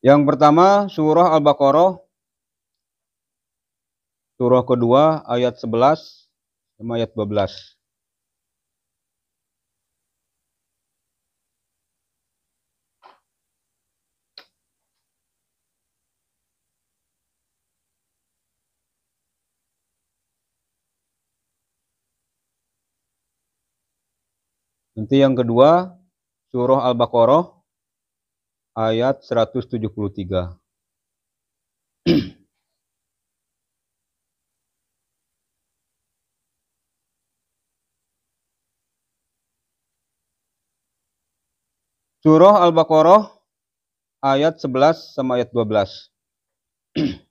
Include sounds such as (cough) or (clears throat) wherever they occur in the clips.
Yang pertama surah Al-Baqarah surah kedua ayat 11 sama ayat 12. Nanti yang kedua surah Al-Baqarah ayat 173. Surah Al-Baqarah ayat 11 sama ayat 12. (clears throat)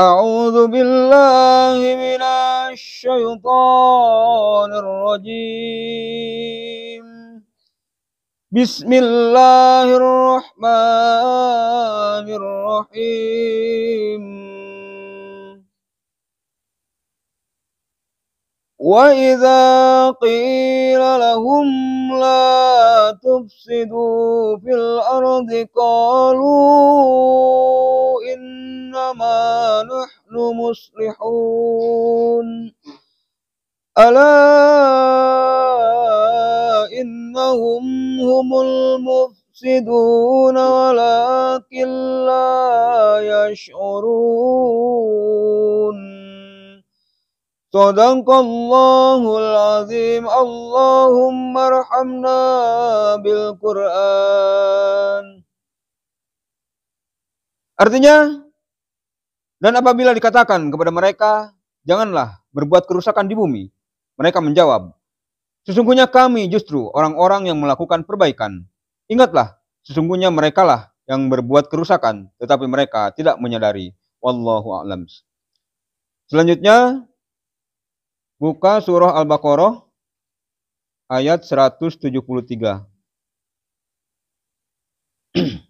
أعوذ بالله من الشيطان الرجيم بسم الله الرحمن الرحيم وإذا قيل لهم لا تفسدوا في الأرض قالوا nahnu muslihun ala mufsidun walakin la yash'urun azim Allahumma arhamna bil Quran Artinya dan apabila dikatakan kepada mereka, janganlah berbuat kerusakan di bumi, mereka menjawab, sesungguhnya kami justru orang-orang yang melakukan perbaikan. Ingatlah, sesungguhnya merekalah yang berbuat kerusakan, tetapi mereka tidak menyadari. Wallahu a'lam. Selanjutnya buka surah Al-Baqarah ayat 173. (clears throat)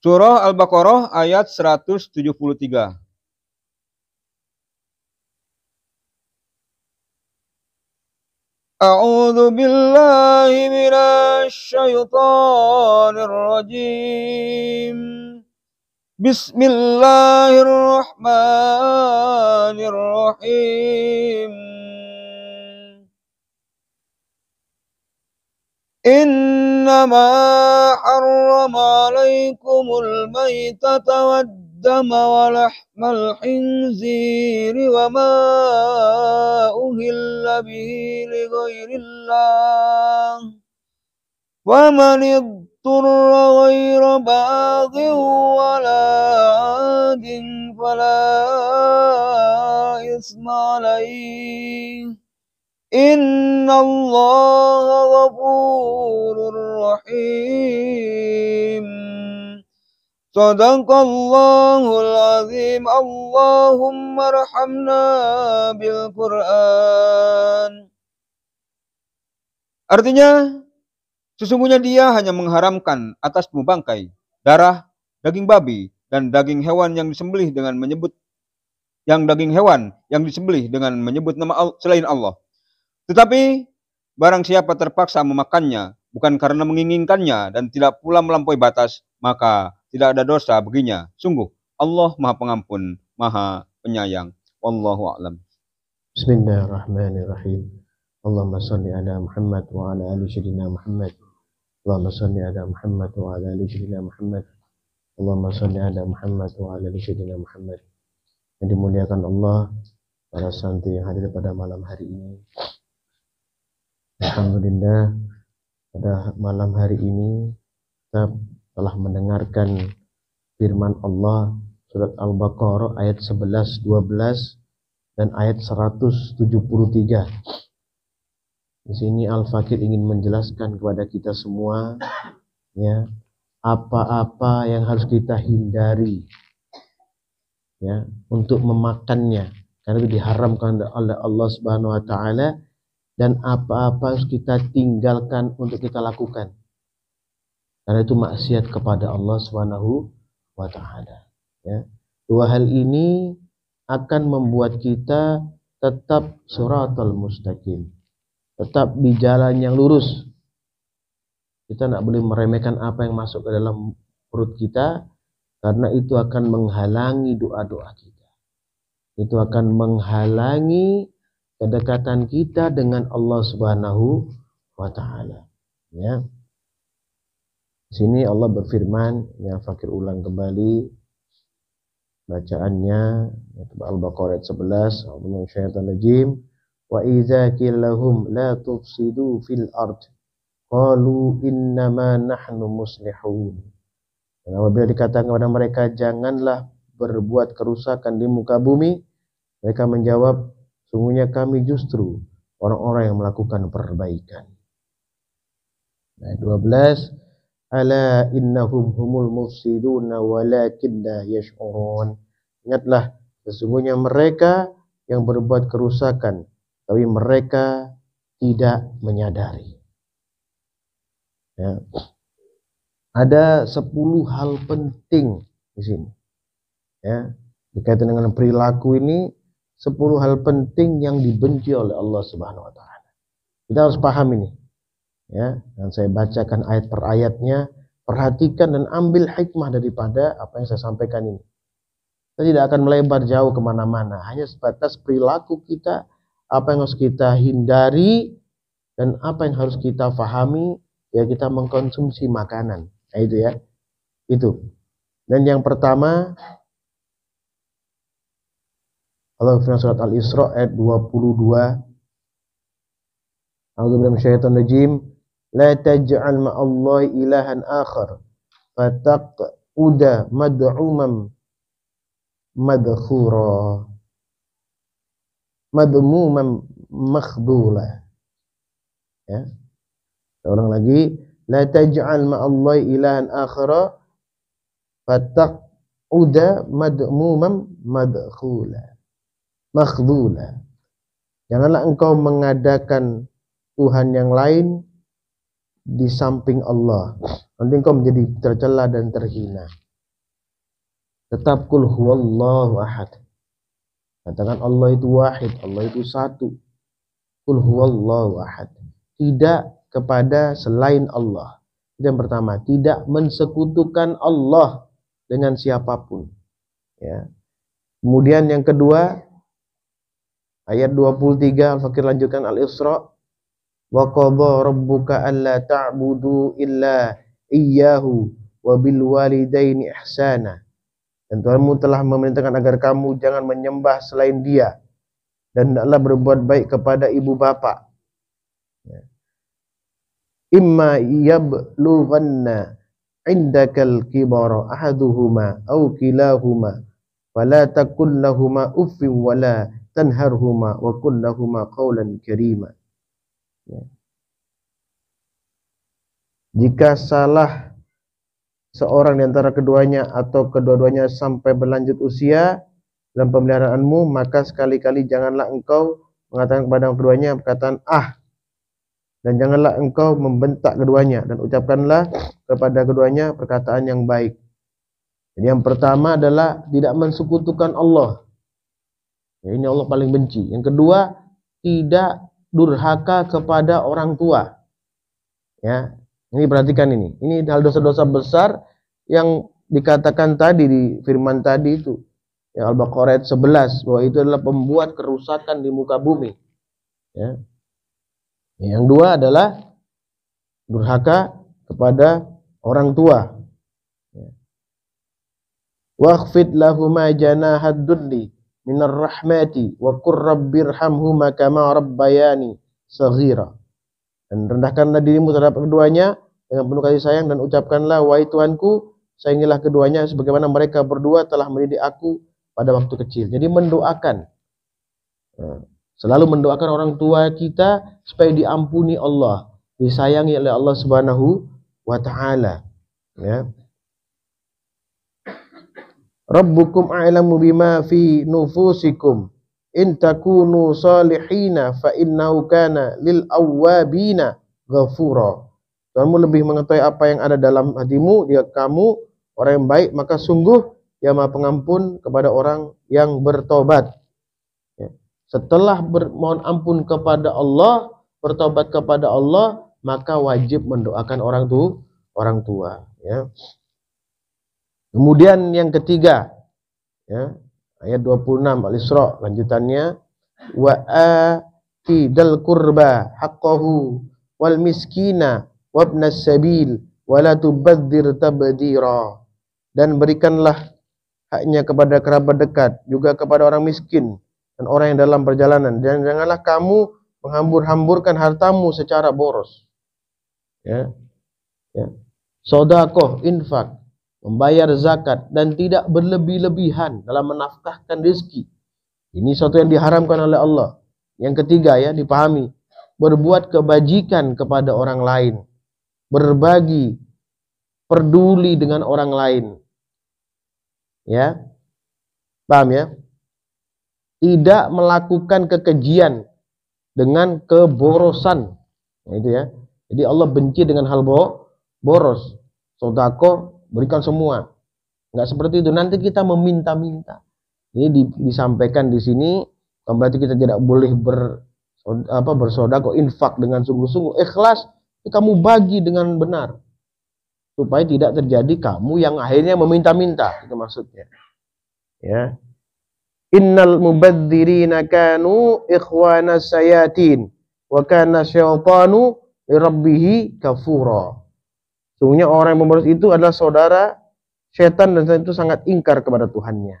Surah Al-Baqarah ayat 173. A'udzu billahi minasyaitonir rajim. Bismillahirrahmanirrahim. إنما حرم عليكم الميتة والدم ولحم الحنزير وما أهل به لغير الله ومن اضطر غير باغ ولا عاد فلا إثم عليه إن الله غفور رحيم صدق الله العظيم اللهم ارحمنا بالقرآن Artinya, sesungguhnya dia hanya mengharamkan atasmu bangkai, darah, daging babi, dan daging hewan yang disembelih dengan menyebut yang daging hewan yang disembelih dengan menyebut nama selain Allah tetapi barang siapa terpaksa memakannya, bukan karena menginginkannya dan tidak pula melampaui batas, maka tidak ada dosa baginya. Sungguh, Allah Maha Pengampun, Maha Penyayang. Wallahu a'lam. Bismillahirrahmanirrahim. Allahumma shalli ala Muhammad wa ala ali sayyidina Muhammad. Allahumma shalli ala Muhammad wa ala ali sayyidina Muhammad. Allahumma shalli ala Muhammad wa ala ali sayyidina Muhammad. Yang dimuliakan Allah, para santri yang hadir pada malam hari ini, Alhamdulillah pada malam hari ini kita telah mendengarkan firman Allah surat Al-Baqarah ayat 11, 12 dan ayat 173. Di sini Al-Fakir ingin menjelaskan kepada kita semua ya apa-apa yang harus kita hindari ya untuk memakannya karena itu diharamkan oleh Allah Subhanahu wa taala dan apa-apa harus kita tinggalkan untuk kita lakukan. Karena itu maksiat kepada Allah Subhanahu wa taala, ya. Dua hal ini akan membuat kita tetap suratul mustaqim. Tetap di jalan yang lurus. Kita tidak boleh meremehkan apa yang masuk ke dalam perut kita karena itu akan menghalangi doa-doa kita. Itu akan menghalangi kedekatan kita dengan Allah Subhanahu wa taala. Ya. Sini Allah berfirman, ya fakir ulang kembali bacaannya yaitu Al-Baqarah 11, A'udzu syaitan rajim. Wa idza qilahum la tufsidu fil ard qalu innama nahnu muslihun. Dan apabila dikatakan kepada mereka janganlah berbuat kerusakan di muka bumi, mereka menjawab Sungguhnya kami justru orang-orang yang melakukan perbaikan. Nah, 12 Ala innahum humul mufsiduna walakin la yash'urun. Ingatlah sesungguhnya mereka yang berbuat kerusakan tapi mereka tidak menyadari. Ya. Ada sepuluh hal penting di sini. Ya, berkaitan dengan perilaku ini sepuluh hal penting yang dibenci oleh Allah Subhanahu wa taala. Kita harus paham ini. Ya, dan saya bacakan ayat per ayatnya, perhatikan dan ambil hikmah daripada apa yang saya sampaikan ini. Kita tidak akan melebar jauh kemana-mana, hanya sebatas perilaku kita, apa yang harus kita hindari, dan apa yang harus kita pahami, ya kita mengkonsumsi makanan. Nah, itu ya. Itu. Dan yang pertama, Allah firman surat Al-Isra ayat 22. A'udzu billahi minasyaitonir rajim. La taj'al ma'allahi ilahan akhar fataquda mad'umam madkhura madmumam makhdula ya seorang lagi la taj'al ma'allahi ilahan akhara uda madmumam madkhula makhdula. Janganlah engkau mengadakan Tuhan yang lain di samping Allah. Nanti engkau menjadi tercela dan terhina. Tetap kul huwallahu ahad. Katakan Allah itu wahid, Allah itu satu. Kul huwallahu ahad. Tidak kepada selain Allah. Yang pertama, tidak mensekutukan Allah dengan siapapun. Ya. Kemudian yang kedua, Ayat 23 Al-Fakir lanjutkan Al-Isra Wa qadha rabbuka alla ta'budu illa iyyahu wa bil walidaini ihsana. Dan Tuhanmu telah memerintahkan agar kamu jangan menyembah selain Dia dan hendaklah berbuat baik kepada ibu bapa. Imma yablughanna indakal kibara ahaduhuma aw kilahuma fala takul lahuma uffin wala tanharhuma wa kullahuma qawlan karima. Ya. Jika salah seorang di antara keduanya atau kedua-duanya sampai berlanjut usia dalam pemeliharaanmu, maka sekali-kali janganlah engkau mengatakan kepada keduanya perkataan ah dan janganlah engkau membentak keduanya dan ucapkanlah kepada keduanya perkataan yang baik. Jadi yang pertama adalah tidak mensukutukan Allah. Ya, ini Allah paling benci. Yang kedua, tidak durhaka kepada orang tua. Ya, ini perhatikan ini. Ini hal dosa-dosa besar yang dikatakan tadi di firman tadi itu. Ya, Al-Baqarah 11 bahwa itu adalah pembuat kerusakan di muka bumi. Ya. Yang dua adalah durhaka kepada orang tua. Ya. Wa lahuma janahad minar rahmati wa qurrabbirhamhuma kama rabbayani saghira. Dan rendahkanlah dirimu terhadap keduanya dengan penuh kasih sayang dan ucapkanlah wahai Tuhanku sayangilah keduanya sebagaimana mereka berdua telah mendidik aku pada waktu kecil. Jadi mendoakan nah, selalu mendoakan orang tua kita supaya diampuni Allah, disayangi oleh Allah Subhanahu wa taala. Ya. Rabbukum a'lamu bima fi nufusikum in takunu salihina fa innahu kana lil awwabina ghafura. Kamu lebih mengetahui apa yang ada dalam hatimu, dia kamu orang yang baik, maka sungguh Dia Maha Pengampun kepada orang yang bertobat. Ya. Setelah bermohon ampun kepada Allah, bertobat kepada Allah, maka wajib mendoakan orang tu, orang tua, ya. Kemudian yang ketiga, ya, ayat 26 Al-Isra lanjutannya wa atidal qurba haqqahu wal miskina wabnas sabil wala tubadzir tabdira dan berikanlah haknya kepada kerabat dekat juga kepada orang miskin dan orang yang dalam perjalanan dan janganlah kamu menghambur-hamburkan hartamu secara boros ya ya sodakoh infak membayar zakat dan tidak berlebih-lebihan dalam menafkahkan rezeki. Ini sesuatu yang diharamkan oleh Allah. Yang ketiga ya dipahami, berbuat kebajikan kepada orang lain, berbagi, peduli dengan orang lain. Ya. Paham ya? Tidak melakukan kekejian dengan keborosan. Nah, itu ya. Jadi Allah benci dengan hal bo boros, sodako, berikan semua. Enggak seperti itu. Nanti kita meminta-minta. ini disampaikan di sini berarti kita tidak boleh ber apa bersodako infak dengan sungguh-sungguh ikhlas kamu bagi dengan benar supaya tidak terjadi kamu yang akhirnya meminta-minta itu maksudnya ya innal mubadzirina kanu ikhwana sayatin wa kana syaitanu lirabbih kafura Sungguhnya orang yang membolos itu adalah saudara setan dan setan itu sangat ingkar kepada Tuhannya.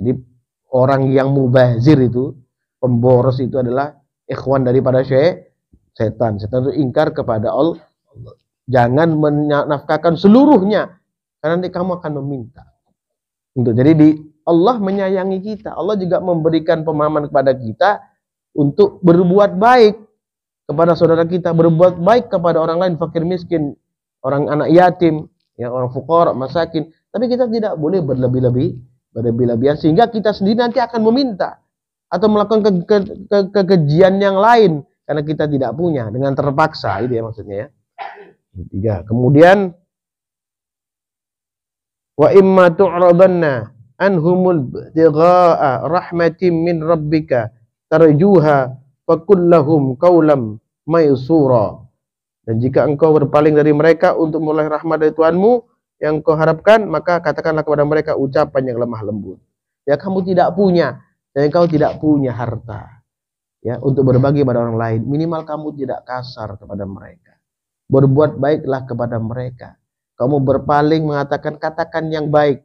Jadi orang yang mubazir itu, pemboros itu adalah ikhwan daripada syaitan. Setan itu ingkar kepada Allah. Jangan menafkahkan seluruhnya karena nanti kamu akan meminta. Untuk jadi di Allah menyayangi kita. Allah juga memberikan pemahaman kepada kita untuk berbuat baik kepada saudara kita, berbuat baik kepada orang lain fakir miskin, orang anak yatim, ya orang fukor, masakin. Tapi kita tidak boleh berlebih-lebih, berlebih-lebihan sehingga kita sendiri nanti akan meminta atau melakukan ke, ke, ke, kekejian yang lain karena kita tidak punya dengan terpaksa itu ya maksudnya ya. Tiga. Kemudian wa imma tu'radanna anhumul tigha'a rahmatin min rabbika tarjuha fa kaulam qawlam maysura. Dan jika engkau berpaling dari mereka untuk mulai rahmat dari Tuhanmu yang kau harapkan, maka katakanlah kepada mereka ucapan yang lemah lembut. Ya kamu tidak punya dan engkau tidak punya harta. Ya, untuk berbagi pada orang lain, minimal kamu tidak kasar kepada mereka. Berbuat baiklah kepada mereka. Kamu berpaling mengatakan katakan yang baik.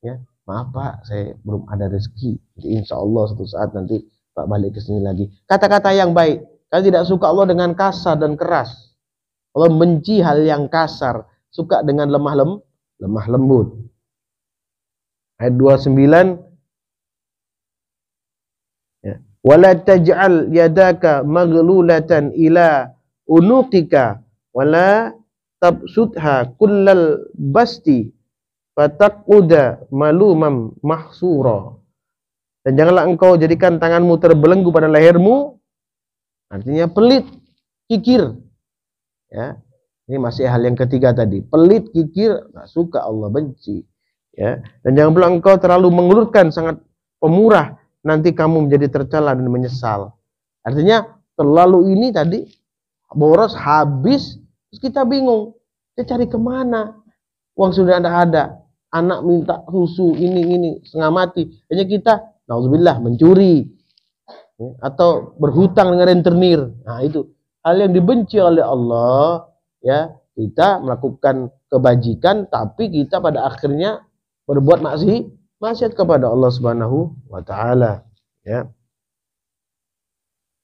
Ya, maaf Pak, saya belum ada rezeki. Jadi insya Allah satu saat nanti Pak balik ke sini lagi. Kata-kata yang baik. Kau tidak suka Allah dengan kasar dan keras. Allah menci hal yang kasar, suka dengan lemah lem, lemah lembut. Ayat 29 ya. wala taj'al yadaka maghlulatan ila unuqika wala tabsutha kullal basti fataquda malumam mahsura dan janganlah engkau jadikan tanganmu terbelenggu pada lehermu artinya pelit kikir ya ini masih hal yang ketiga tadi pelit kikir nggak suka Allah benci ya dan jangan pula engkau terlalu mengulurkan sangat pemurah nanti kamu menjadi tercela dan menyesal artinya terlalu ini tadi boros habis terus kita bingung kita cari kemana uang sudah ada ada anak minta susu ini ini setengah mati hanya kita nauzubillah mencuri ya. atau berhutang dengan rentenir nah itu hal yang dibenci oleh Allah ya kita melakukan kebajikan tapi kita pada akhirnya berbuat maksi maksiat kepada Allah Subhanahu wa taala ya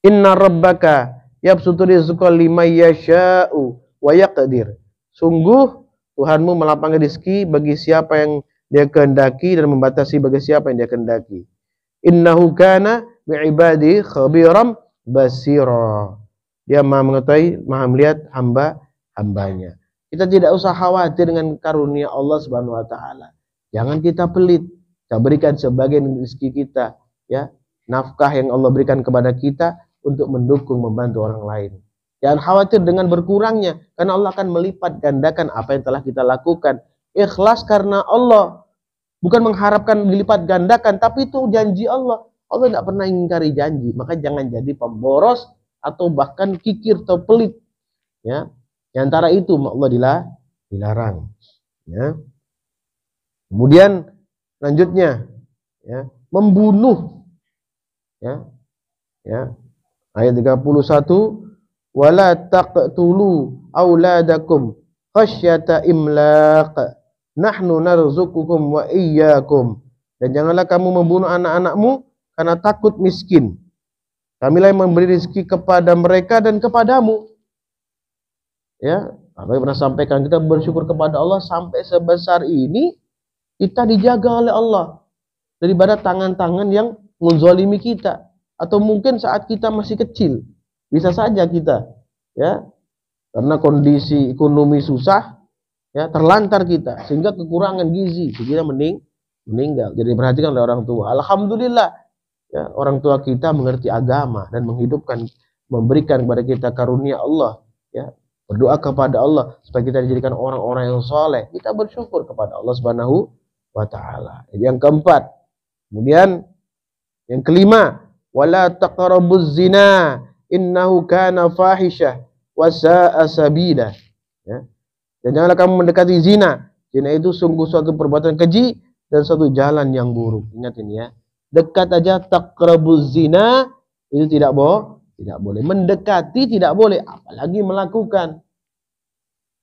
Inna rabbaka yabsutu rizqa liman yasha'u wa yaqdir Sungguh Tuhanmu melapangkan rezeki bagi siapa yang dia kehendaki dan membatasi bagi siapa yang dia kehendaki. Innahu kana bi'ibadi khabiram basira. Dia maha mengetahui, maha melihat hamba-hambanya. Kita tidak usah khawatir dengan karunia Allah Subhanahu wa taala. Jangan kita pelit. Kita berikan sebagian rezeki kita, ya. Nafkah yang Allah berikan kepada kita untuk mendukung membantu orang lain. Jangan khawatir dengan berkurangnya karena Allah akan melipat gandakan apa yang telah kita lakukan. Ikhlas karena Allah bukan mengharapkan dilipat gandakan tapi itu janji Allah. Allah tidak pernah ingkari janji, maka jangan jadi pemboros atau bahkan kikir atau pelit ya di antara itu Allah dilarang ya kemudian lanjutnya ya membunuh ya ya ayat 31 wala taqtulu auladakum khasyata imlaq nahnu narzuqukum wa iyyakum dan janganlah kamu membunuh anak-anakmu karena takut miskin Kamilah yang memberi rezeki kepada mereka dan kepadamu. Ya, apa yang pernah sampaikan kita bersyukur kepada Allah sampai sebesar ini kita dijaga oleh Allah daripada tangan-tangan yang menzolimi kita atau mungkin saat kita masih kecil bisa saja kita ya karena kondisi ekonomi susah ya terlantar kita sehingga kekurangan gizi sehingga mening meninggal jadi perhatikan oleh orang tua alhamdulillah ya, orang tua kita mengerti agama dan menghidupkan memberikan kepada kita karunia Allah ya berdoa kepada Allah supaya kita dijadikan orang-orang yang soleh kita bersyukur kepada Allah subhanahu wa taala yang keempat kemudian yang kelima wala taqrabuz zina innahu kana fahishah wa sa'a sabila ya dan janganlah kamu mendekati zina zina itu sungguh suatu perbuatan keji dan suatu jalan yang buruk ingat ini ya dekat aja taqrabuz zina itu tidak boleh, tidak boleh. Mendekati tidak boleh, apalagi melakukan.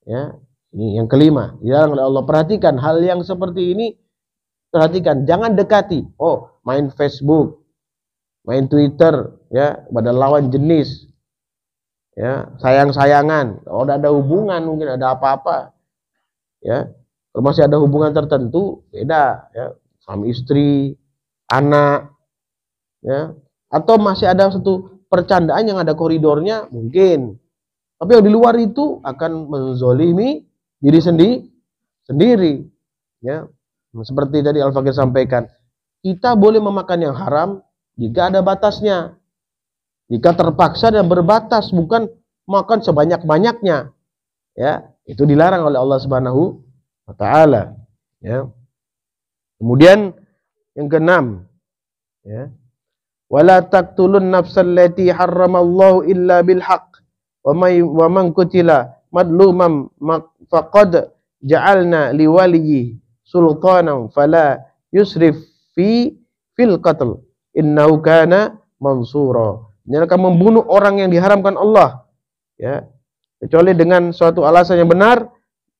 Ya, ini yang kelima. Dilarang oleh Allah. Perhatikan hal yang seperti ini perhatikan, jangan dekati. Oh, main Facebook, main Twitter, ya, pada lawan jenis. Ya, sayang-sayangan. Kalau oh, ada hubungan mungkin ada apa-apa. Ya, kalau masih ada hubungan tertentu, beda ya, suami istri, anak ya atau masih ada satu percandaan yang ada koridornya mungkin tapi yang di luar itu akan menzolimi diri sendiri sendiri ya seperti tadi Al Fakir sampaikan kita boleh memakan yang haram jika ada batasnya jika terpaksa dan berbatas bukan makan sebanyak-banyaknya ya itu dilarang oleh Allah Subhanahu wa taala ya kemudian yang keenam, ya. Wala taqtulun nafsal lati harramallahu illa bil haqq wa may wa man qutila madlumam faqad ja'alna liwaliyi sultanam, fala yusrif fi fil qatl innahu kana mansura. Jangan membunuh orang yang diharamkan Allah. Ya. Kecuali dengan suatu alasan yang benar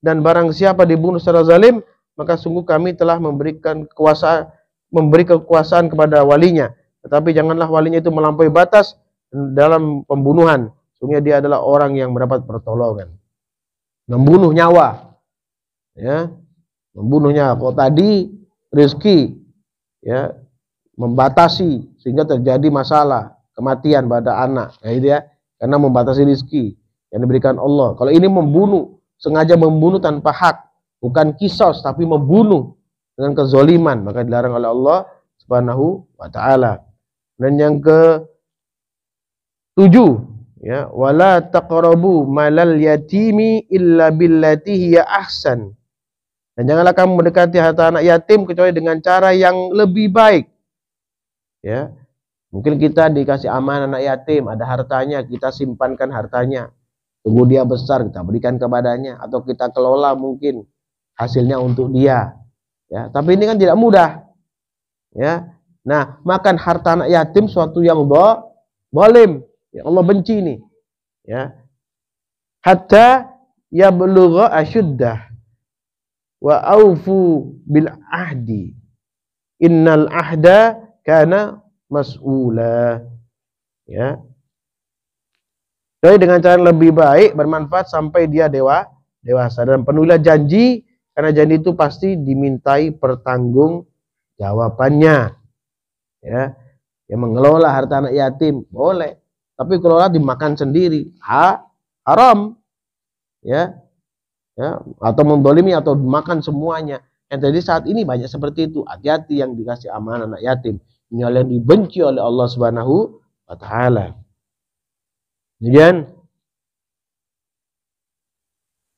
dan barang siapa dibunuh secara zalim, maka sungguh kami telah memberikan kuasa memberi kekuasaan kepada walinya. Tetapi janganlah walinya itu melampaui batas dalam pembunuhan. Sungguhnya dia adalah orang yang mendapat pertolongan. Membunuh nyawa. Ya. membunuhnya. nyawa. Kalau tadi rezeki ya membatasi sehingga terjadi masalah kematian pada anak. Ya itu ya. Karena membatasi rezeki yang diberikan Allah. Kalau ini membunuh, sengaja membunuh tanpa hak, bukan kisos tapi membunuh dengan kezoliman maka dilarang oleh Allah Subhanahu wa taala. Dan yang ke tujuh ya wala taqrabu malal yatimi illa billati hiya ahsan. Dan janganlah kamu mendekati harta anak yatim kecuali dengan cara yang lebih baik. Ya. Mungkin kita dikasih aman anak yatim, ada hartanya, kita simpankan hartanya. Tunggu dia besar kita berikan kepadanya atau kita kelola mungkin hasilnya untuk dia Ya, tapi ini kan tidak mudah. Ya. Nah, makan harta anak yatim suatu yang bolim Ya Allah benci ini. Ya. Hatta ya beluga ashuddah wa aufu bil ahdi. Innal ahda karena mas'ula. Ya. Jadi dengan cara yang lebih baik bermanfaat sampai dia dewa dewasa dan penuhilah janji karena janji itu pasti dimintai pertanggung jawabannya. Ya, yang mengelola harta anak yatim boleh, tapi kelola dimakan sendiri, ha, haram. Ya, ya atau mendolimi atau dimakan semuanya. Yang jadi saat ini banyak seperti itu. Hati-hati yang dikasih amanah anak yatim. Ini yang dibenci oleh Allah Subhanahu wa taala. Kemudian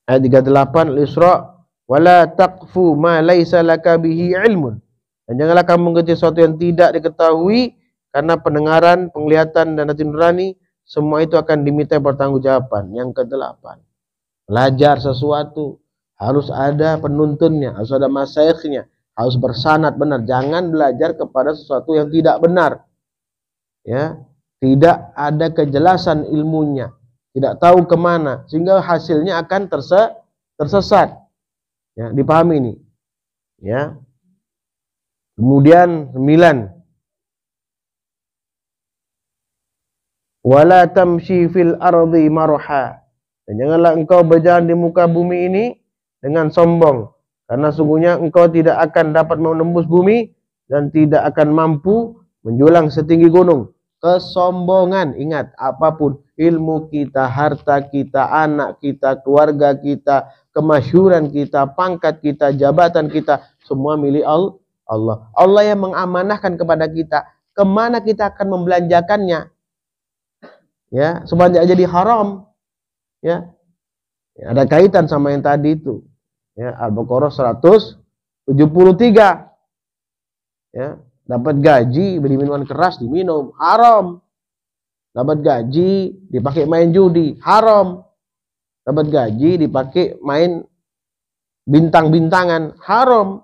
ayat 38 Al-Isra wala taqfu ma laisa laka bihi ilmun dan janganlah kamu mengerti sesuatu yang tidak diketahui karena pendengaran, penglihatan dan hati nurani semua itu akan diminta pertanggungjawaban. Yang kedelapan, belajar sesuatu harus ada penuntunnya, harus ada masyaikhnya, harus bersanat benar. Jangan belajar kepada sesuatu yang tidak benar. Ya, tidak ada kejelasan ilmunya, tidak tahu kemana, sehingga hasilnya akan terse tersesat. Ya, dipahami ini. Ya. Kemudian sembilan. Wala tamshi fil ardi marha. Dan janganlah engkau berjalan di muka bumi ini dengan sombong. Karena sungguhnya engkau tidak akan dapat menembus bumi dan tidak akan mampu menjulang setinggi gunung. Kesombongan, ingat apapun ilmu kita, harta kita, anak kita, keluarga kita, kemasyuran kita, pangkat kita, jabatan kita, semua milik Allah. Allah yang mengamanahkan kepada kita kemana kita akan membelanjakannya. Ya, sebanyak jadi haram. Ya. ya. Ada kaitan sama yang tadi itu. Ya, Al-Baqarah 173. Ya, dapat gaji beli minuman keras diminum, haram. Dapat gaji dipakai main judi, haram dapat gaji dipakai main bintang-bintangan haram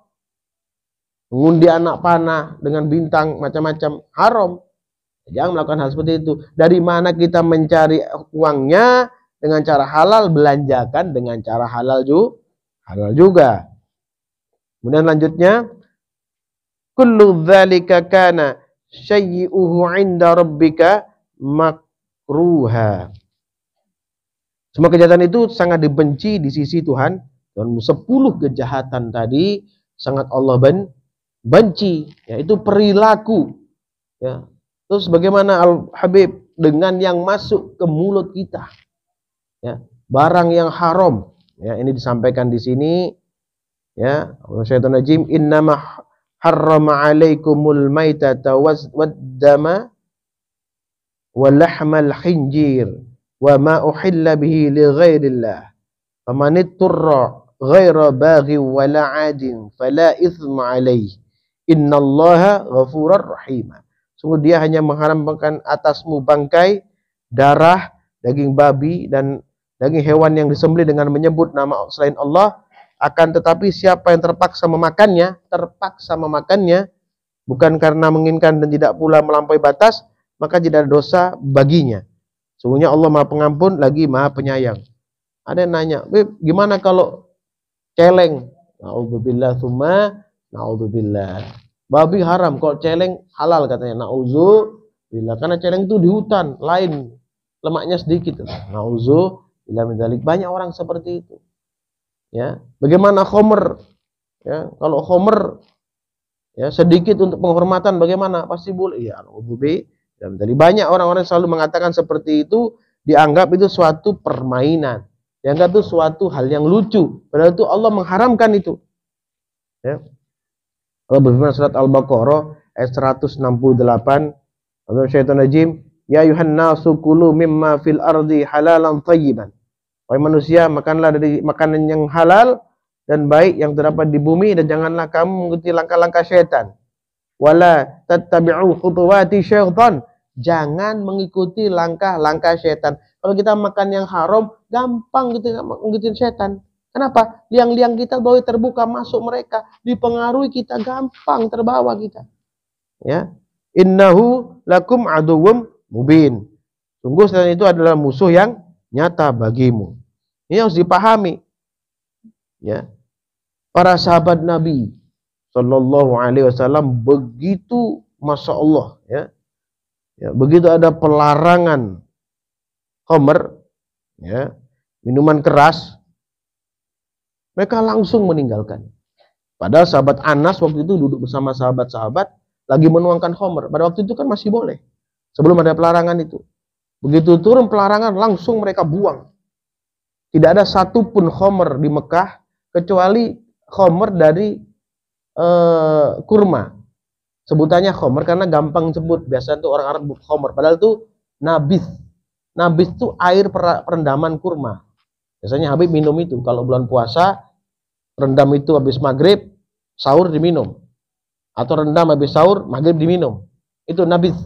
mengundi anak panah dengan bintang macam-macam haram jangan melakukan hal seperti itu dari mana kita mencari uangnya dengan cara halal belanjakan dengan cara halal juga halal juga kemudian lanjutnya kullu dzalika kana syai'uhu 'inda rabbika makruha semua kejahatan itu sangat dibenci di sisi Tuhan. Dan sepuluh kejahatan tadi sangat Allah ben, benci. Yaitu perilaku. Ya. Terus bagaimana Al-Habib dengan yang masuk ke mulut kita? Ya. Barang yang haram. Ya, ini disampaikan di sini. Ya, Syaitan Najim, innamah harrama alaikumul maitata wad dama lahmal khinjir wa ma uhilla bihi li ghairillah faman ittara ghaira baghi la adin fala ithma alayhi innallaha ghafurur rahim sungguh dia hanya mengharamkan atasmu bangkai darah daging babi dan daging hewan yang disembelih dengan menyebut nama selain Allah akan tetapi siapa yang terpaksa memakannya terpaksa memakannya bukan karena menginginkan dan tidak pula melampaui batas maka tidak ada dosa baginya Sungguhnya Allah Maha Pengampun lagi Maha Penyayang. Ada yang nanya, gimana kalau celeng?" Nauzubillah summa nauzubillah. Babi haram, kalau celeng halal katanya. Na'udzubillah. karena celeng itu di hutan, lain lemaknya sedikit. Na'udzubillah bila Banyak orang seperti itu. Ya, bagaimana homer? Ya, kalau homer ya sedikit untuk penghormatan bagaimana? Pasti boleh. Ya, nauzubillah dalam tadi banyak orang-orang selalu mengatakan seperti itu dianggap itu suatu permainan, dianggap itu suatu hal yang lucu. Padahal itu Allah mengharamkan itu. Ya. Allah berfirman surat Al-Baqarah ayat 168, Allah syaitan najim ya ayuhan nasu kulu mimma fil ardi halalan tayyiban Wahai manusia, makanlah dari makanan yang halal dan baik yang terdapat di bumi dan janganlah kamu mengikuti langkah-langkah syaitan wala tattabi'u khutuwati syaitan. Jangan mengikuti langkah-langkah setan. Kalau kita makan yang haram, gampang gitu ya, ngikutin setan. Kenapa? Liang-liang kita bawa terbuka masuk mereka, dipengaruhi kita gampang terbawa kita. Ya. Innahu lakum aduwwum mubin. Sungguh setan itu adalah musuh yang nyata bagimu. Ini harus dipahami. Ya. Para sahabat Nabi Sallallahu Alaihi Wasallam begitu masa Allah ya, ya begitu ada pelarangan homer ya minuman keras mereka langsung meninggalkan padahal sahabat Anas waktu itu duduk bersama sahabat-sahabat lagi menuangkan homer pada waktu itu kan masih boleh sebelum ada pelarangan itu begitu turun pelarangan langsung mereka buang tidak ada satupun homer di Mekah kecuali homer dari uh, kurma. Sebutannya khomer karena gampang sebut. Biasanya tuh orang Arab sebut khomer. Padahal tuh nabis. Nabis tuh air perendaman kurma. Biasanya Habib minum itu. Kalau bulan puasa, rendam itu habis maghrib, sahur diminum. Atau rendam habis sahur, maghrib diminum. Itu nabis.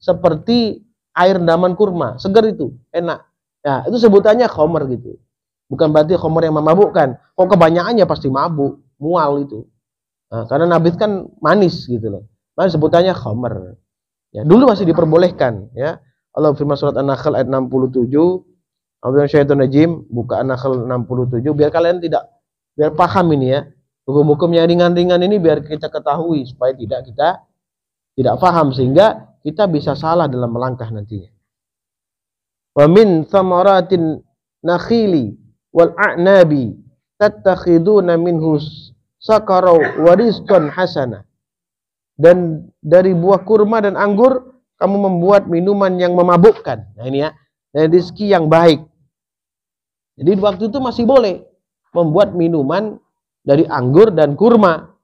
Seperti air rendaman kurma. Segar itu. Enak. Ya, itu sebutannya khomer gitu. Bukan berarti khomer yang memabukkan. Kok kebanyakannya pasti mabuk. Mual itu. Eh, karena nabi kan manis gitu loh. Maka sebutannya khamer. Ya, dulu masih diperbolehkan ya. Allah firman surat An-Nahl ayat 67, Abdul Syaitan Najim, buka An-Nahl 67 biar kalian tidak biar paham ini ya. Hukum-hukum yang ringan-ringan ini biar kita ketahui supaya tidak kita tidak paham sehingga kita bisa salah dalam melangkah nantinya. Wa min thamaratin nakhili wal a'nabi tattakhiduna minhu sakarau wariskon hasana. Dan dari buah kurma dan anggur kamu membuat minuman yang memabukkan. Nah ini ya, dan rezeki yang baik. Jadi waktu itu masih boleh membuat minuman dari anggur dan kurma.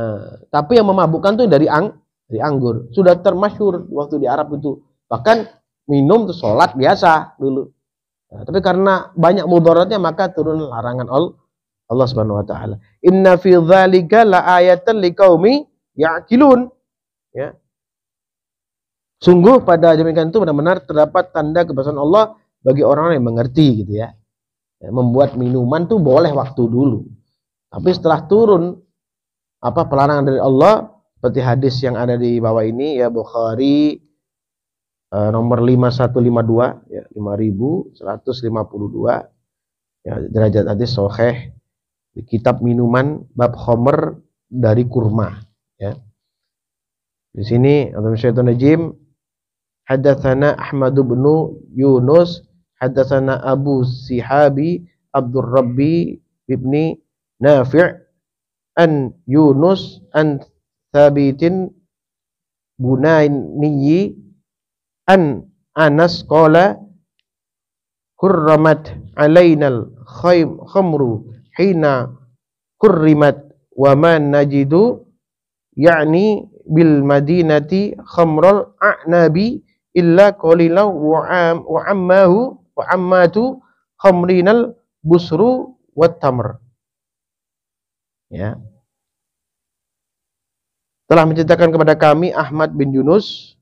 Eh, tapi yang memabukkan tuh dari ang dari anggur. Sudah termasyur waktu di Arab itu. Bahkan minum tuh sholat biasa dulu. Nah, tapi karena banyak mudaratnya maka turun larangan Allah Allah Subhanahu wa taala. Inna fi dzalika laayatan liqaumi ya'qilun. Ya. Sungguh pada demikian itu benar-benar terdapat tanda kebesaran Allah bagi orang yang mengerti gitu ya. ya. Membuat minuman tuh boleh waktu dulu. Tapi setelah turun apa pelarangan dari Allah seperti hadis yang ada di bawah ini ya Bukhari uh, nomor 5152 ya 5152 ya derajat hadis sahih kitab minuman bab homer dari kurma ya di sini atau misalnya najim hadatsana Ahmad bin Yunus hadatsana Abu Sihabi Abdur Rabbi ibni Nafi' an Yunus an Thabitin bunaini an Anas qala kurramat alainal khaym khamru hina kurrimat wa man najidu yakni bil madinati khamrul a'nabi illa qalilan wa ammahu wa ammatu khamrinal busru wat tamr ya telah menceritakan kepada kami Ahmad bin Yunus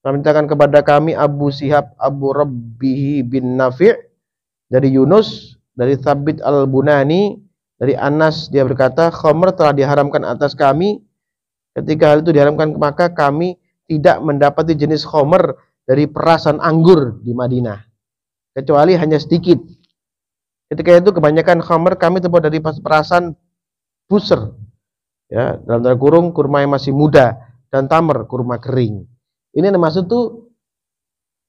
telah menceritakan kepada kami Abu Sihab Abu Rabbihi bin Nafi' dari Yunus dari Thabit al-Bunani dari Anas dia berkata khamr telah diharamkan atas kami ketika hal itu diharamkan maka kami tidak mendapati jenis khamr dari perasan anggur di Madinah kecuali hanya sedikit ketika itu kebanyakan khamr kami terbuat dari perasan buser ya dalam tanda kurung kurma yang masih muda dan tamer kurma kering ini yang maksud tuh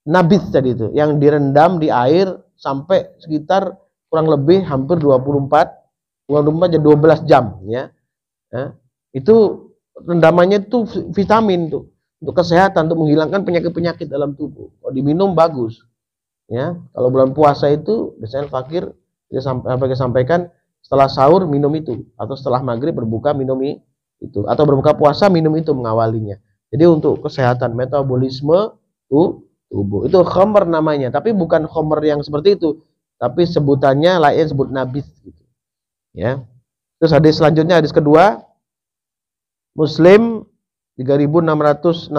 nabis tadi itu yang direndam di air sampai sekitar kurang lebih hampir 24 kurang lebih 12 jam ya. ya. Itu rendamannya itu vitamin tuh untuk kesehatan untuk menghilangkan penyakit-penyakit dalam tubuh. Kalau diminum bagus. Ya, kalau bulan puasa itu biasanya fakir dia sampai sampaikan setelah sahur minum itu atau setelah maghrib berbuka minum itu atau berbuka puasa minum itu mengawalinya. Jadi untuk kesehatan metabolisme tuh tubuh itu khomer namanya tapi bukan khomer yang seperti itu tapi sebutannya lain sebut Nabi, gitu. Ya. Terus hadis selanjutnya hadis kedua Muslim 3668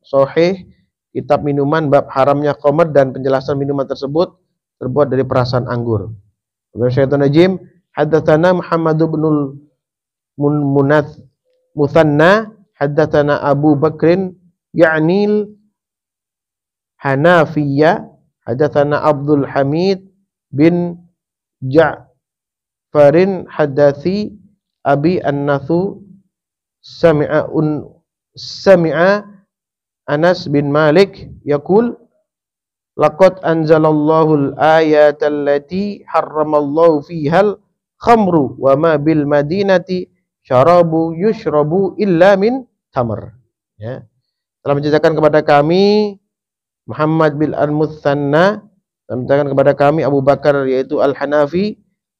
sahih kitab minuman bab haramnya komer dan penjelasan minuman tersebut terbuat dari perasan anggur. Syaitan Najim Haddatana Muhammad bin Munath Muthanna Haddatana Abu Bakrin Ya'nil Hanafiyah Hadatsana Abdul Hamid bin Ja'farin Hadathi Abi An-Nathu sami'a un, sami'a Anas bin Malik yaqul laqad anzalallahu al-ayata allati harramallahu fihal khamru wa ma bil madinati syarabu yushrabu illa min tamar ya telah menjelaskan kepada kami Muhammad bin Al-Muthanna telah menceritakan kepada kami Abu Bakar yaitu Al-Hanafi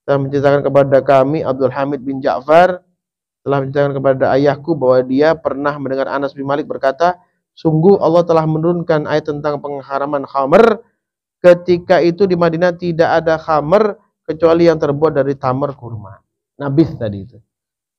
telah menceritakan kepada kami Abdul Hamid bin Ja'far telah menceritakan kepada ayahku bahwa dia pernah mendengar Anas bin Malik berkata sungguh Allah telah menurunkan ayat tentang pengharaman khamer ketika itu di Madinah tidak ada khamer kecuali yang terbuat dari tamar kurma nabis tadi itu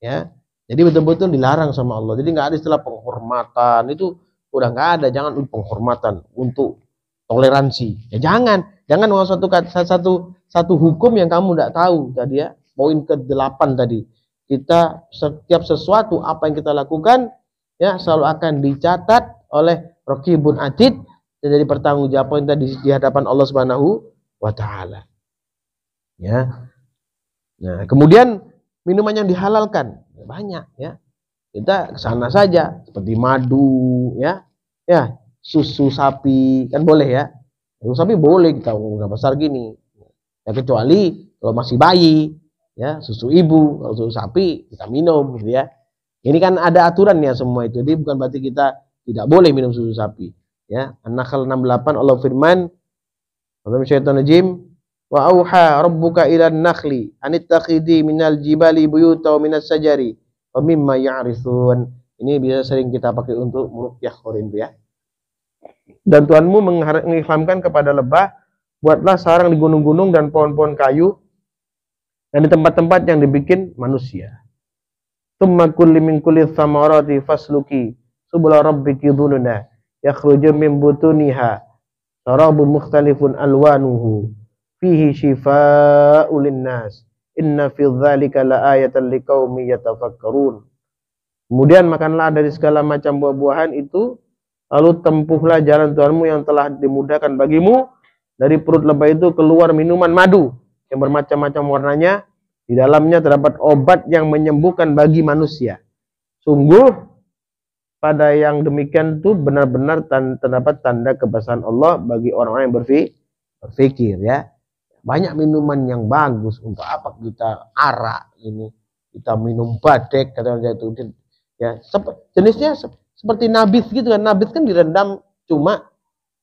ya jadi betul-betul dilarang sama Allah jadi nggak ada istilah penghormatan itu udah nggak ada jangan untuk penghormatan untuk toleransi ya jangan jangan mau satu satu satu hukum yang kamu tidak tahu tadi ya poin ke delapan tadi kita setiap sesuatu apa yang kita lakukan ya selalu akan dicatat oleh Rokibun Atid dan jawab pertanggungjawaban tadi di hadapan Allah Subhanahu wa taala. Ya. Nah, kemudian minuman yang dihalalkan banyak ya kita ke sana saja seperti madu ya ya susu sapi kan boleh ya susu sapi boleh kita udah besar gini ya kecuali kalau masih bayi ya susu ibu kalau susu sapi kita minum gitu ya ini kan ada aturan ya semua itu jadi bukan berarti kita tidak boleh minum susu sapi ya anak nahl 68 Allah firman Allahumma syaitan najim wa auha rabbuka ila nakhli anittaqidi minal jibali buyuta minas sajari wa mimma ya'risun. Ini bisa sering kita pakai untuk meruqyah korin ya. Dan Tuhanmu mengikhamkan kepada lebah, buatlah sarang di gunung-gunung dan pohon-pohon kayu dan di tempat-tempat yang dibikin manusia. Tumma kulli min kulli thamarati fasluki subula rabbiki dhuluna yakhruju min butuniha syarabun mukhtalifun alwanuhu fihi syifa'u linnas Inna fi dzalika laayatan liqaumi yatafakkarun. Kemudian makanlah dari segala macam buah-buahan itu, lalu tempuhlah jalan Tuhanmu yang telah dimudahkan bagimu. Dari perut lebah itu keluar minuman madu yang bermacam-macam warnanya. Di dalamnya terdapat obat yang menyembuhkan bagi manusia. Sungguh pada yang demikian itu benar-benar terdapat tanda kebesaran Allah bagi orang-orang yang berfikir ya. Banyak minuman yang bagus untuk apa kita arak ini, kita minum badek katanya orang itu. Ya, jenisnya seperti nabis gitu kan. Nabis kan direndam cuma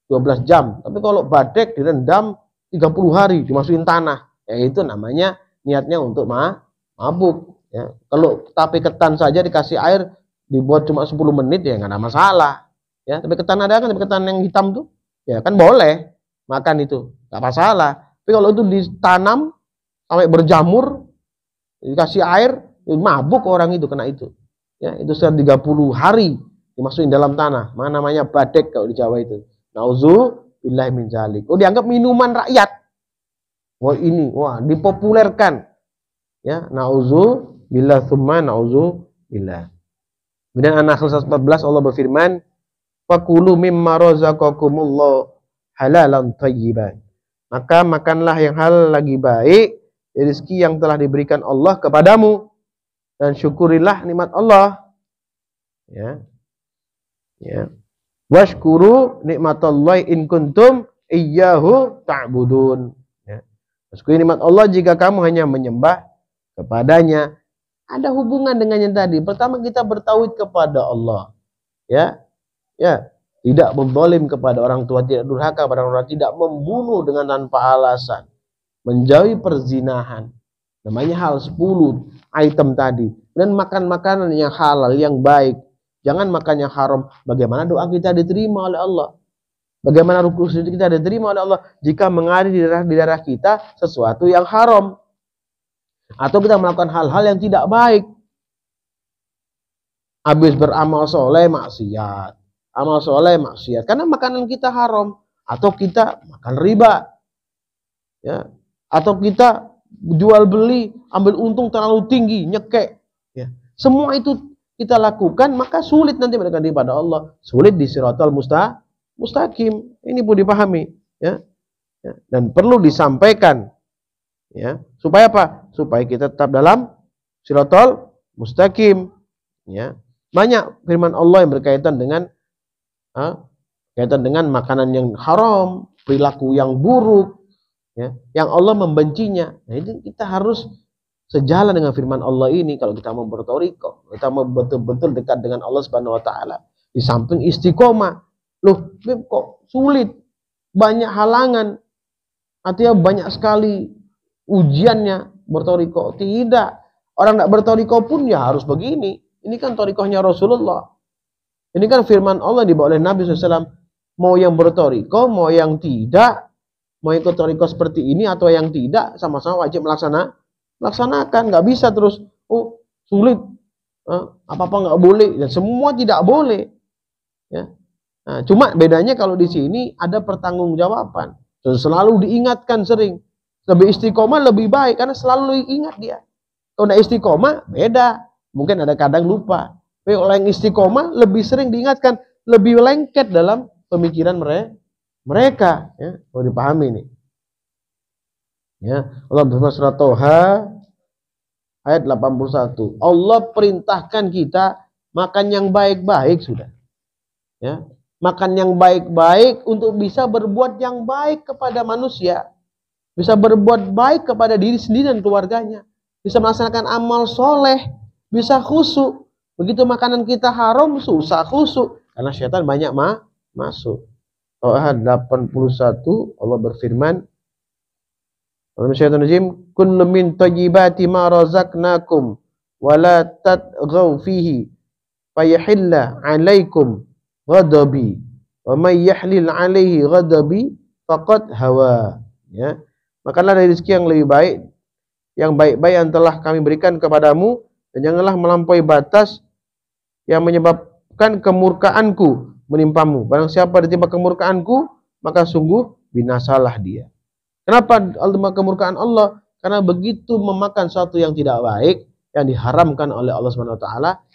12 jam. Tapi kalau badek direndam 30 hari dimasukin tanah. Ya itu namanya niatnya untuk ma mabuk ya. Kalau tapi ketan saja dikasih air dibuat cuma 10 menit ya nggak ada masalah. Ya, tapi ketan ada kan tapi ketan yang hitam tuh? Ya kan boleh makan itu, nggak masalah. Tapi kalau itu ditanam sampai berjamur, dikasih air, ya mabuk orang itu kena itu. Ya, itu sekitar 30 hari dimasukin dalam tanah. Mana namanya badek kalau di Jawa itu. Nauzu billahi min zalik. Oh, dianggap minuman rakyat. Wah, ini wah dipopulerkan. Ya, nauzu billah summa nauzu billah. Kemudian An-Nahl 14 Allah berfirman, "Fakulu mimma razaqakumullah halalan thayyiban." Maka makanlah yang hal lagi baik dari rezeki yang telah diberikan Allah kepadamu dan syukurilah nikmat Allah. Ya. Ya. Washkuru nikmatallahi in kuntum iyyahu ta'budun. Ya. syukuri nikmat Allah jika kamu hanya menyembah kepadanya. Ada hubungan dengan yang tadi. Pertama kita bertauhid kepada Allah. Ya. Ya, tidak membolim kepada orang tua, tidak durhaka pada orang tua, tidak membunuh dengan tanpa alasan, menjauhi perzinahan. Namanya hal 10 item tadi. Dan makan makanan yang halal, yang baik. Jangan makan yang haram. Bagaimana doa kita diterima oleh Allah? Bagaimana rukun kita diterima oleh Allah jika mengalir di darah, di darah kita sesuatu yang haram? Atau kita melakukan hal-hal yang tidak baik. Habis beramal soleh, maksiat amal soleh maksiat karena makanan kita haram atau kita makan riba ya atau kita jual beli ambil untung terlalu tinggi nyekek ya semua itu kita lakukan maka sulit nanti di pada Allah sulit di Siratul musta mustaqim ini pun dipahami ya. ya dan perlu disampaikan ya supaya apa supaya kita tetap dalam Siratul mustaqim ya banyak firman Allah yang berkaitan dengan ha? kaitan dengan makanan yang haram, perilaku yang buruk, ya, yang Allah membencinya. Nah, itu kita harus sejalan dengan firman Allah ini kalau kita mau bertoriko, kita mau betul-betul dekat dengan Allah Subhanahu wa taala. Di samping istiqomah. Loh, Bim, kok sulit? Banyak halangan. Artinya banyak sekali ujiannya bertoriko. Tidak. Orang tidak bertoriko pun ya harus begini. Ini kan torikohnya Rasulullah ini kan firman Allah dibawa oleh Nabi SAW. Mau yang bertoriko, mau yang tidak, mau ikut toriko seperti ini atau yang tidak, sama-sama wajib melaksana, laksanakan. Gak bisa terus, oh sulit, eh, apa-apa gak boleh, dan semua tidak boleh. Ya. Nah, cuma bedanya kalau di sini ada pertanggungjawaban. Dan selalu diingatkan sering. Lebih istiqomah lebih baik karena selalu ingat dia. Kalau tidak istiqomah beda. Mungkin ada kadang lupa. Tapi kalau yang istiqomah lebih sering diingatkan, lebih lengket dalam pemikiran mereka. Mereka, ya, kalau dipahami ini. Ya, Allah berfirman surat Toha ayat 81. Allah perintahkan kita makan yang baik-baik sudah. Ya, makan yang baik-baik untuk bisa berbuat yang baik kepada manusia. Bisa berbuat baik kepada diri sendiri dan keluarganya. Bisa melaksanakan amal soleh. Bisa khusus. Begitu makanan kita haram, susah khusuk. Karena syaitan banyak ma masuk. Toha 81, Allah berfirman, Dalam syaitan rajim, Kullu min tajibati ma razaknakum, wa la tatgaw fihi, fayahilla alaikum ghadabi, wa may yahlil alaihi ghadabi, faqad hawa. Ya. Makanlah dari rezeki yang lebih baik, yang baik-baik yang telah kami berikan kepadamu, dan janganlah melampaui batas yang menyebabkan kemurkaanku menimpamu. Barang siapa ditimpa kemurkaanku, maka sungguh binasalah dia. Kenapa kemurkaan Allah? Karena begitu memakan sesuatu yang tidak baik, yang diharamkan oleh Allah SWT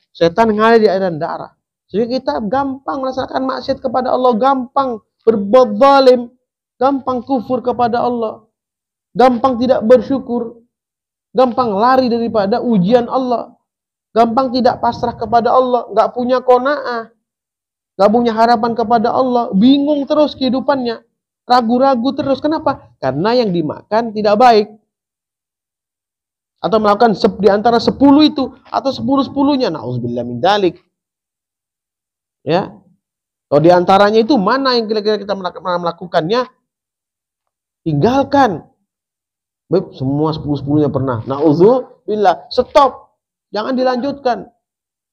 setan ngalir di aliran darah. Jadi kita gampang merasakan maksiat kepada Allah, gampang berbuat zalim, gampang kufur kepada Allah, gampang tidak bersyukur, gampang lari daripada ujian Allah gampang tidak pasrah kepada Allah, nggak punya kona'ah, nggak punya harapan kepada Allah, bingung terus kehidupannya, ragu-ragu terus. Kenapa? Karena yang dimakan tidak baik. Atau melakukan di antara sepuluh itu, atau sepuluh sepuluhnya, nah Na'udzubillah min dalik. Ya. Kalau di antaranya itu mana yang kira-kira kita melakukannya, tinggalkan. Semua sepuluh-sepuluhnya pernah. pernah. Na'udzubillah, stop Jangan dilanjutkan.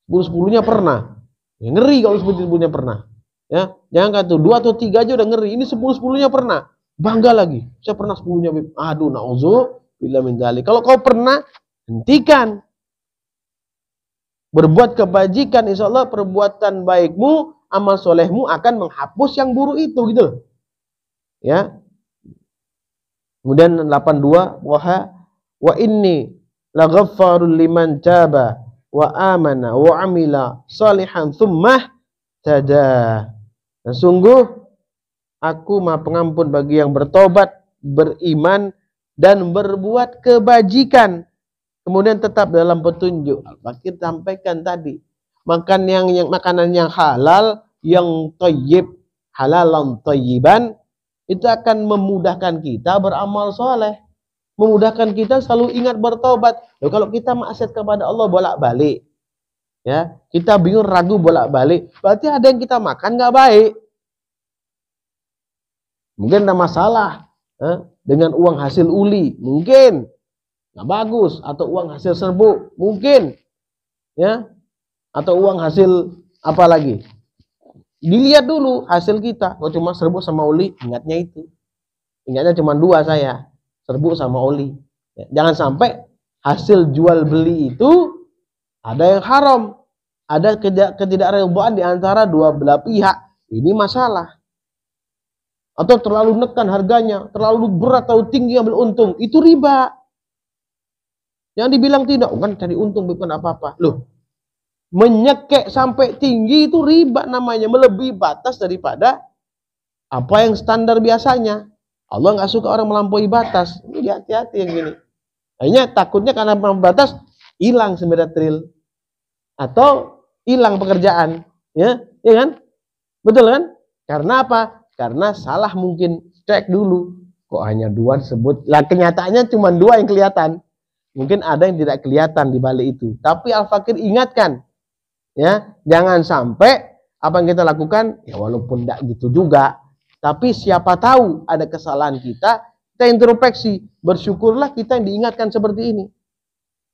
bulu sepuluhnya pernah. Ya, ngeri kalau sepuluhnya pernah. Ya, jangan kata dua atau tiga aja udah ngeri. Ini sepuluh sepuluhnya pernah. Bangga lagi. Saya pernah sepuluhnya. Aduh, nauzu bila menjali. Kalau kau pernah, hentikan. Berbuat kebajikan, insya Allah perbuatan baikmu, amal solehmu akan menghapus yang buruk itu gitu Ya. Kemudian 82 waha wa inni laghaffarul liman taba wa amana wa amila salihan thumma tada. Dan sungguh aku Maha Pengampun bagi yang bertobat, beriman dan berbuat kebajikan. Kemudian tetap dalam petunjuk. Al-Fakir sampaikan tadi, makan yang, yang makanan yang halal, yang thayyib, halalan thayyiban itu akan memudahkan kita beramal soleh memudahkan kita selalu ingat bertobat. Loh, kalau kita maksiat kepada Allah bolak-balik, ya kita bingung ragu bolak-balik, berarti ada yang kita makan nggak baik. Mungkin ada masalah eh, dengan uang hasil uli, mungkin nggak bagus atau uang hasil serbu, mungkin ya atau uang hasil apa lagi? Dilihat dulu hasil kita. Kalau cuma serbu sama uli, ingatnya itu. Ingatnya cuma dua saya serbu sama oli. Ya, jangan sampai hasil jual beli itu ada yang haram, ada ketidakrelaan di antara dua belah pihak. Ini masalah. Atau terlalu nekan harganya, terlalu berat atau tinggi ambil untung, itu riba. Yang dibilang tidak, bukan cari untung bukan apa-apa. Loh, menyekek sampai tinggi itu riba namanya, melebihi batas daripada apa yang standar biasanya. Allah nggak suka orang melampaui batas. Jadi hati-hati yang gini. Akhirnya takutnya karena melampaui batas hilang sembilan tril atau hilang pekerjaan, ya, ya kan? Betul kan? Karena apa? Karena salah mungkin cek dulu. Kok hanya dua disebut? Lah kenyataannya cuma dua yang kelihatan. Mungkin ada yang tidak kelihatan di balik itu. Tapi Al-Fakir ingatkan, ya, jangan sampai apa yang kita lakukan, ya walaupun tidak gitu juga, tapi siapa tahu ada kesalahan kita, kita introspeksi. Bersyukurlah kita yang diingatkan seperti ini.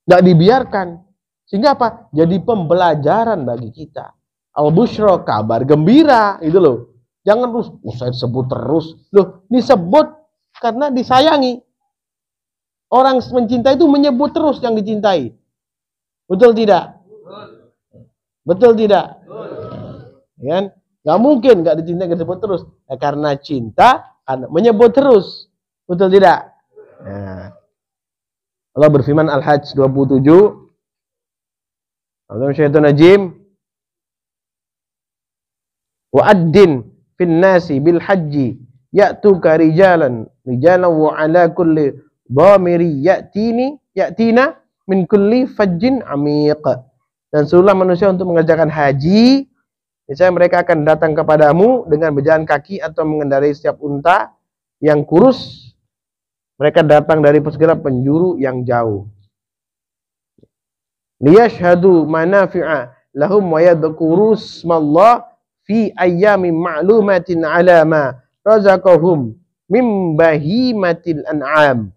Tidak dibiarkan. Sehingga apa? Jadi pembelajaran bagi kita. Al-Bushro, kabar gembira. Itu loh. Jangan terus, oh, saya sebut terus. Loh, disebut karena disayangi. Orang mencintai itu menyebut terus yang dicintai. Betul tidak? Betul, tidak? Betul. Ya kan? Gak mungkin gak dicintai, gak disebut terus ya, karena cinta karena menyebut terus betul tidak nah. Allah berfirman Al-Hajj 27 Alhamdulillah syaitan najim wa addin fin nasi bil haji ya'tuka rijalan rijalan wa ala kulli dhamiri ya'tini ya'tina min kulli fajjin amiq dan suruhlah manusia untuk mengerjakan haji Misalnya mereka akan datang kepadamu dengan berjalan kaki atau mengendarai setiap unta yang kurus. Mereka datang dari segala penjuru yang jauh. Liyashhadu manafi'a lahum wa yadhkuru smallah fi ayyami ma'lumatin ala ma razaqahum mim bahimatil an'am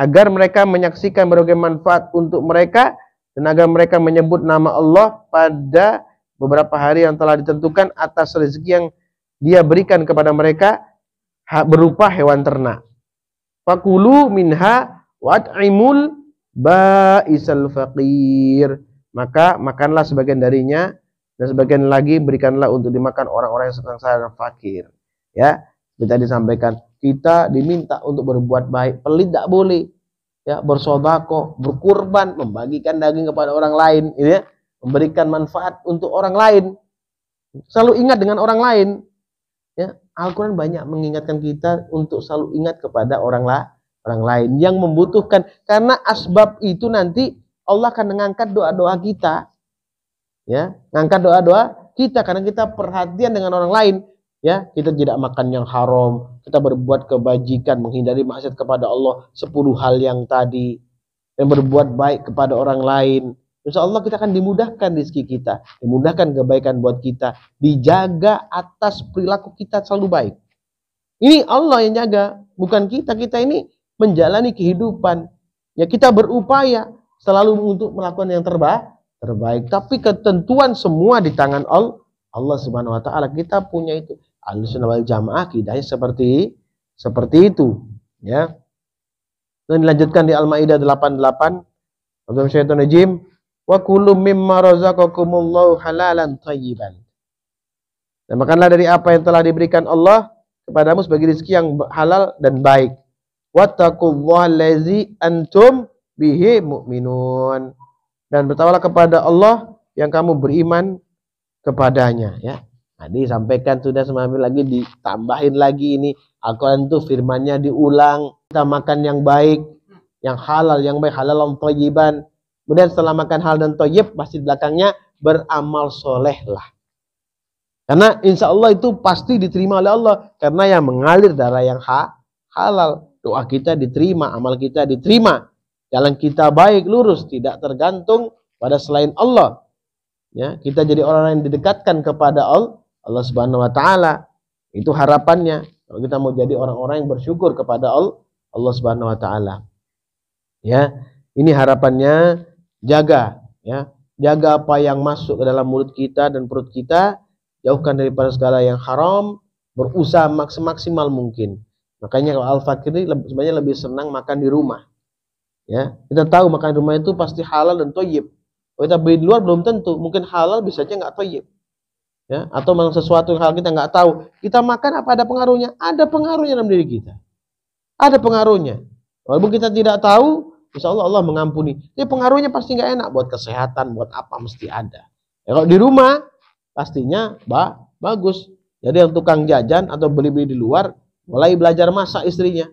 agar mereka menyaksikan berbagai manfaat untuk mereka dan agar mereka menyebut nama Allah pada beberapa hari yang telah ditentukan atas rezeki yang dia berikan kepada mereka berupa hewan ternak. Fakulu minha ba ba'isal faqir. Maka makanlah sebagian darinya dan sebagian lagi berikanlah untuk dimakan orang-orang yang sedang sadar fakir. Ya, kita disampaikan kita diminta untuk berbuat baik, pelit tidak boleh. Ya, bersodako, berkurban, membagikan daging kepada orang lain, ini gitu ya memberikan manfaat untuk orang lain. Selalu ingat dengan orang lain. Ya, al banyak mengingatkan kita untuk selalu ingat kepada orang lain orang lain yang membutuhkan karena asbab itu nanti Allah akan mengangkat doa-doa kita ya mengangkat doa-doa kita karena kita perhatian dengan orang lain ya kita tidak makan yang haram kita berbuat kebajikan menghindari maksiat kepada Allah sepuluh hal yang tadi dan berbuat baik kepada orang lain Insya Allah kita akan dimudahkan rezeki kita, dimudahkan kebaikan buat kita, dijaga atas perilaku kita selalu baik. Ini Allah yang jaga, bukan kita. Kita ini menjalani kehidupan. Ya kita berupaya selalu untuk melakukan yang terbaik, terbaik. Tapi ketentuan semua di tangan Allah. Allah Subhanahu wa taala kita punya itu. Ahlussunnah wal Jamaah kidahnya seperti seperti itu, ya. Dan dilanjutkan di Al-Maidah 88. Wabillahi syaitonir Wa kulu mimma razaqakumullahu halalan thayyiban. Dan makanlah dari apa yang telah diberikan Allah kepadamu sebagai rezeki yang halal dan baik. allazi antum bihi mu'minun. Dan bertawalah kepada Allah yang kamu beriman kepadanya ya. Tadi sampaikan sudah semalam lagi ditambahin lagi ini Al-Qur'an itu firman-Nya diulang, kita makan yang baik, yang halal, yang baik halal dan thayyiban. Kemudian setelah makan hal dan toyib, pasti belakangnya beramal soleh lah. Karena insya Allah itu pasti diterima oleh Allah. Karena yang mengalir darah yang ha, halal. Doa kita diterima, amal kita diterima. Jalan kita baik, lurus, tidak tergantung pada selain Allah. Ya, kita jadi orang yang didekatkan kepada Allah, Allah Subhanahu wa taala. Itu harapannya. Kalau kita mau jadi orang-orang yang bersyukur kepada Allah, Allah Subhanahu wa taala. Ya, ini harapannya Jaga ya, jaga apa yang masuk ke dalam mulut kita dan perut kita, jauhkan daripada segala yang haram, berusaha maksimal mungkin. Makanya kalau al-fakir ini sebenarnya lebih senang makan di rumah. Ya, kita tahu makan di rumah itu pasti halal dan toyib. Kalau kita beli di luar belum tentu, mungkin halal bisa aja nggak toyib. Ya, atau memang sesuatu yang hal kita nggak tahu, kita makan apa ada pengaruhnya? Ada pengaruhnya dalam diri kita. Ada pengaruhnya. Walaupun kita tidak tahu, Insya Allah Allah mengampuni. Ini pengaruhnya pasti nggak enak buat kesehatan, buat apa mesti ada. Ya, kalau di rumah pastinya ba bagus. Jadi yang tukang jajan atau beli-beli di luar mulai belajar masak istrinya.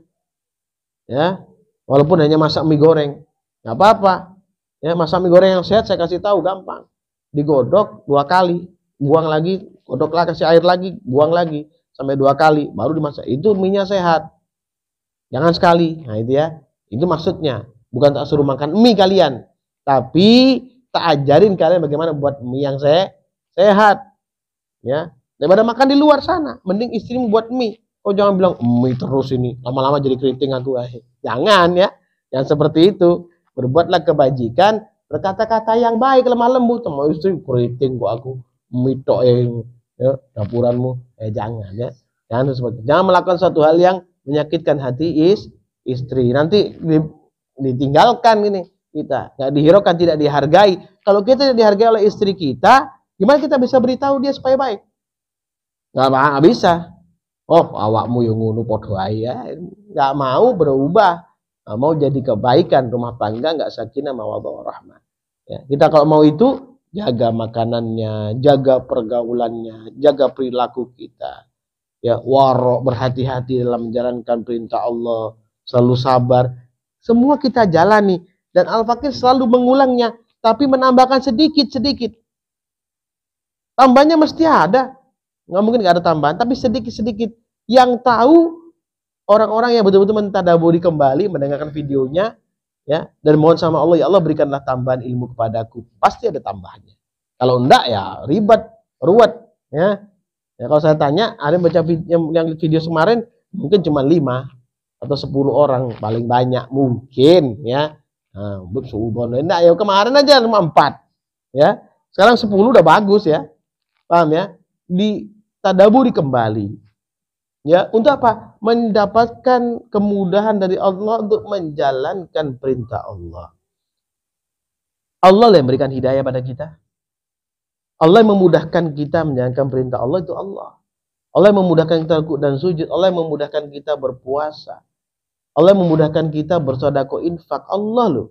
Ya, walaupun hanya masak mie goreng, nggak apa-apa. Ya, masak mie goreng yang sehat saya kasih tahu gampang. Digodok dua kali, buang lagi, godoklah kasih air lagi, buang lagi sampai dua kali, baru dimasak. Itu minyak sehat. Jangan sekali. Nah, itu ya. Itu maksudnya. Bukan tak suruh makan mie kalian, tapi tak ajarin kalian bagaimana buat mie yang se sehat. Ya, daripada makan di luar sana, mending istri buat mie. Oh jangan bilang mie terus ini, lama-lama jadi keriting aku. Eh, jangan ya, yang seperti itu. Berbuatlah kebajikan, berkata-kata yang baik lemah lembut sama istri keriting kok aku mitok yang ya, dapuranmu eh jangan ya jangan seperti jangan melakukan suatu hal yang menyakitkan hati is istri nanti ditinggalkan ini kita nggak dihiraukan tidak dihargai kalau kita tidak dihargai oleh istri kita gimana kita bisa beritahu dia supaya baik nggak mau bisa oh awakmu yang ngunu podo ya nggak mau berubah nggak mau jadi kebaikan rumah tangga nggak sakinah mawabah rahmat ya, kita kalau mau itu jaga makanannya jaga pergaulannya jaga perilaku kita ya warok berhati-hati dalam menjalankan perintah Allah selalu sabar semua kita jalani. Dan Al-Fakir selalu mengulangnya. Tapi menambahkan sedikit-sedikit. Tambahnya mesti ada. Nggak mungkin nggak ada tambahan. Tapi sedikit-sedikit. Yang tahu orang-orang yang betul-betul mentadaburi kembali. Mendengarkan videonya. ya Dan mohon sama Allah. Ya Allah berikanlah tambahan ilmu kepadaku. Pasti ada tambahannya. Kalau enggak ya ribet. ruwet. Ya. ya kalau saya tanya, ada yang baca video, yang, yang video kemarin mungkin cuma lima atau 10 orang paling banyak mungkin ya. Nah, subon Nah, ya kemarin aja cuma empat Ya. Sekarang 10 udah bagus ya. Paham ya? Di tadaburi kembali. Ya, untuk apa? Mendapatkan kemudahan dari Allah untuk menjalankan perintah Allah. Allah yang memberikan hidayah pada kita. Allah yang memudahkan kita menjalankan perintah Allah itu Allah. Allah yang memudahkan kita dan sujud, Allah yang memudahkan kita berpuasa. Allah memudahkan kita bersodako infak Allah loh.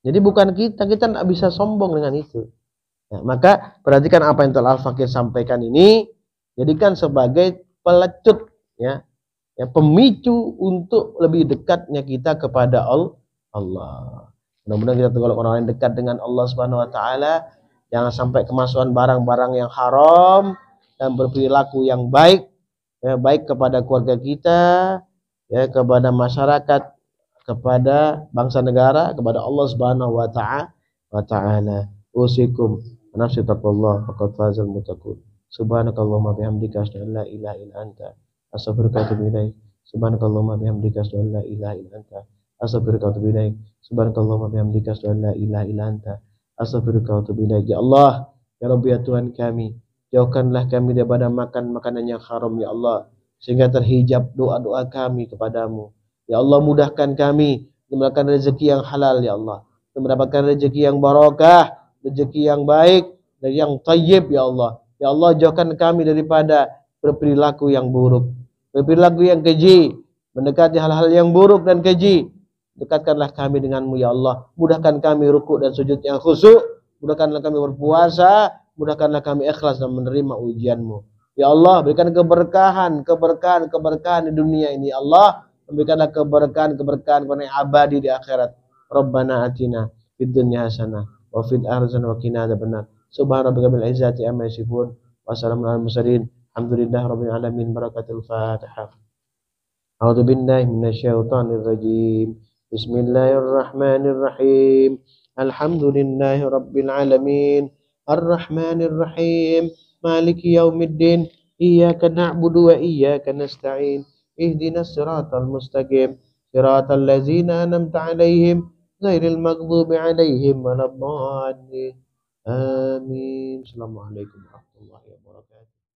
Jadi bukan kita, kita tidak bisa sombong dengan itu. Ya, maka perhatikan apa yang telah Al-Fakir sampaikan ini, jadikan sebagai pelecut, ya, ya pemicu untuk lebih dekatnya kita kepada Allah. Mudah-mudahan kita tergolong orang yang dekat dengan Allah Subhanahu Wa Taala, jangan sampai kemasukan barang-barang yang haram dan berperilaku yang baik, ya, baik kepada keluarga kita, ya kepada masyarakat, kepada bangsa negara, kepada Allah Subhanahu wa taala wa taala. Usikum nafsi taqwallah faqad fazal muttaqun. Subhanakallahumma bihamdika asyhadu an la ilaha illa anta astaghfiruka wa atubu ilaik. Subhanakallahumma bihamdika asyhadu an la ilaha illa anta astaghfiruka wa atubu ilaik. Subhanakallahumma bihamdika asyhadu an la ilaha illa anta astaghfiruka wa atubu ilaik. Ya Allah, ya Rabbi ya Tuhan kami, jauhkanlah kami daripada makan makanan yang haram ya Allah sehingga terhijab doa-doa kami kepadamu. Ya Allah mudahkan kami mendapatkan rezeki yang halal ya Allah, mendapatkan rezeki yang barokah, rezeki yang baik dan yang tayyib ya Allah. Ya Allah jauhkan kami daripada berperilaku yang buruk, berperilaku yang keji, mendekati hal-hal yang buruk dan keji. Dekatkanlah kami denganmu ya Allah. Mudahkan kami rukuk dan sujud yang khusyuk. Mudahkanlah kami berpuasa. Mudahkanlah kami ikhlas dan menerima ujianmu. Ya Allah, berikan keberkahan, keberkahan, keberkahan di dunia ini. Ya Allah, berikanlah keberkahan, keberkahan kepada yang abadi di akhirat. Rabbana atina fid dunya hasanah wa fil akhirati hasanah wa qina adzabannar. Subhanarabbika rabbil bil izzati amma yasifun. Wassalamu alal mursalin. Alhamdulillah rabbil alamin. Barakatul Fatihah. A'udzu billahi minasyaitonir rajim. Bismillahirrahmanirrahim. Alhamdulillahi rabbil alamin. Arrahmanirrahim. مالك يوم الدين إياك نعبد وإياك نستعين اهدنا الصراط المستقيم صراط الذين أنمت عليهم غير المغضوب عليهم ولا الضالين آمين السلام عليكم